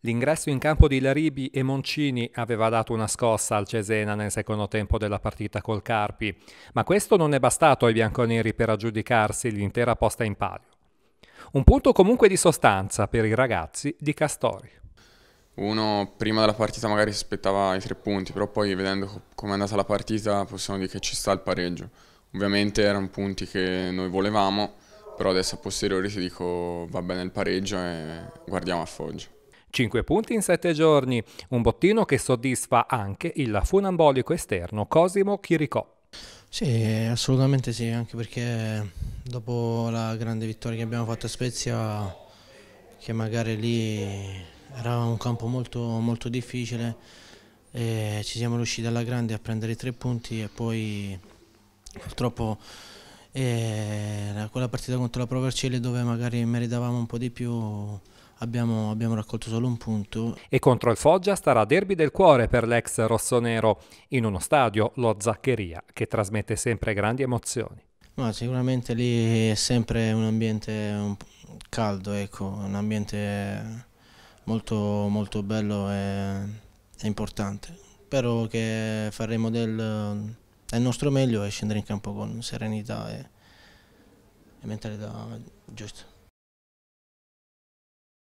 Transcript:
L'ingresso in campo di Laribi e Moncini aveva dato una scossa al Cesena nel secondo tempo della partita col Carpi, ma questo non è bastato ai bianconeri per aggiudicarsi l'intera posta in palio. Un punto comunque di sostanza per i ragazzi di Castori. Uno prima della partita magari si aspettava i tre punti, però poi vedendo come è andata la partita possiamo dire che ci sta il pareggio. Ovviamente erano punti che noi volevamo, però adesso a posteriori ti dico va bene il pareggio e guardiamo a Foggia. 5 punti in 7 giorni, un bottino che soddisfa anche il funambolico esterno Cosimo Chiricò. Sì, assolutamente sì, anche perché dopo la grande vittoria che abbiamo fatto a Spezia, che magari lì era un campo molto, molto difficile, ci siamo riusciti alla grande a prendere i tre punti e poi purtroppo eh, quella partita contro la Provercelli dove magari meritavamo un po' di più abbiamo, abbiamo raccolto solo un punto. E contro il Foggia starà derby del cuore per l'ex rossonero in uno stadio, lo Zaccheria, che trasmette sempre grandi emozioni. Ma sicuramente lì è sempre un ambiente caldo, ecco, un ambiente molto, molto bello e, e, importante. Spero che faremo del, del, nostro meglio e scendere in campo con serenità e, e mentalità giusta.